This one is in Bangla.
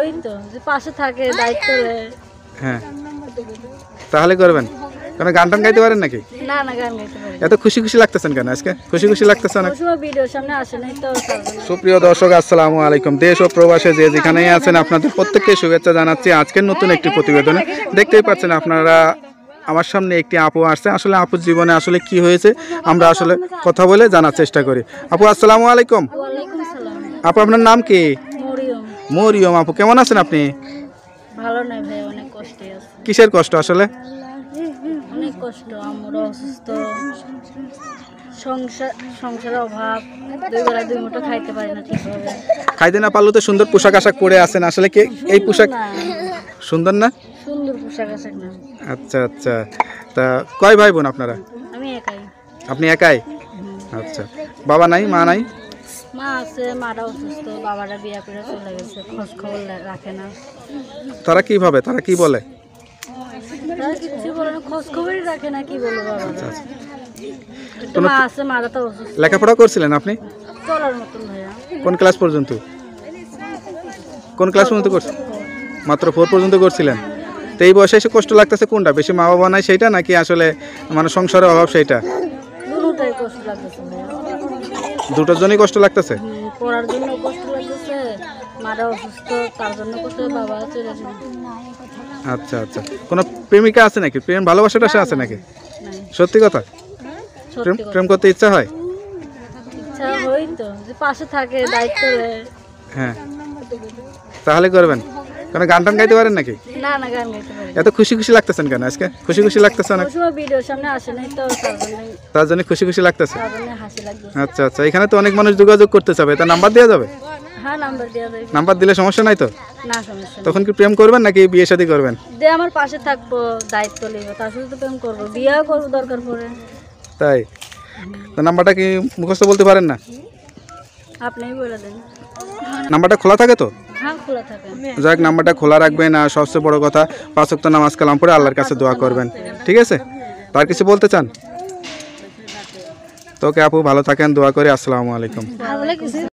ওই তো যে পাশে থাকে দায়িত্ব হ্যাঁ তাহলে করবেন কারণ গান টান গাইতে পারেন নাকি না না গান গাইতে এত খুশি খুশি লাগতেছেন কেন আজকে খুশি খুশি লাগতেছেন সুপ্রিয় দর্শক আসসালামু আলাইকুম দেশ ও প্রবাসে যে যেখানেই আছেন আপনাদের প্রত্যেককে শুভেচ্ছা জানাচ্ছি আজকের নতুন একটি প্রতিবেদনে দেখতেই পাচ্ছেন আপনারা আমার সামনে একটি আপু আসছে আসলে আপুর জীবনে আসলে কি হয়েছে আমরা আসলে কথা বলে জানার চেষ্টা করি আপু আসসালামু আলাইকুম আপু আপনার নাম কি মরিয়ম আপু কেমন আছেন আপনি ভালো নাই ভাই অনেক কষ্টে আছি কিসের কষ্ট আসলে অনেক কষ্ট আমরা অসুস্থ না সুন্দর পোশাক আশাক পরে আছেন আসলে কে এই পোশাক সুন্দর না আচ্ছা আচ্ছা তা ভাই বোন আপনারা আপনি একাই আচ্ছা বাবা নাই মা নাই তারা কিভাবে তারা কি বলে তারা কিছু বলে আচ্ছা, আচ্ছা। লেখাপড়া করছিলেন আপনি কোন ক্লাস পর্যন্ত কোন ক্লাস পর্যন্ত করছেন মাত্র ফোর পর্যন্ত করছিলেন তো এই বয়সে এসে কষ্ট লাগতেছে কোনটা বেশি মা বাবা নাই সেইটা নাকি আসলে মানে সংসারের অভাব সেইটা দুটাই কষ্ট লাগতেছে দুটার জন্যই কষ্ট লাগতেছে পড়ার জন্য কষ্ট লাগতেছে মারা অসুস্থ তার জন্য কষ্ট বাবা চলে আচ্ছা আচ্ছা কোনো প্রেমিকা আছে নাকি প্রেম ভালোবাসাটা আছে নাকি সত্যি কথা প্রেম করতে ইচ্ছা হয় ইচ্ছা হয় তো যে পাশে থাকে হ্যাঁ তাহলে করবেন কেন গান টান গাইতে পারেন নাকি না না গান গাইতে পারি এত খুশি খুশি লাগতেছেন কেন আজকে খুশি খুশি লাগতেছে অনেক ভিডিওর সামনে আসে নাই তো তার জন্য খুশি খুশি লাগতেছে আচ্ছা আচ্ছা এখানে তো অনেক মানুষ যোগাযোগ করতে চাবে তা নাম্বার দেওয়া যাবে হ্যাঁ নাম্বার দেওয়া যাবে নাম্বার দিলে সমস্যা নাই তো না সমস্যা তখন কি প্রেম করবেন নাকি বিয়ে শাদী করবেন যে আমার পাশে থাকবো দায়িত্ব নেব তার সাথে তো প্রেম করব বিয়ে করব দরকার পড়ে তাই তো নাম্বারটা কি মুখস্থ বলতে পারেন না আপনিই বলে দেন নাম্বারটা খোলা থাকে তো হ্যাঁ যাই হোক নাম্বারটা খোলা রাখবেন আর সবচেয়ে বড় কথা পাঁচক্ত নামাজ কালাম পরে আল্লাহর কাছে দোয়া করবেন ঠিক আছে আর কিছু বলতে চান তোকে আপু ভালো থাকেন দোয়া করি আসসালামু আলাইকুম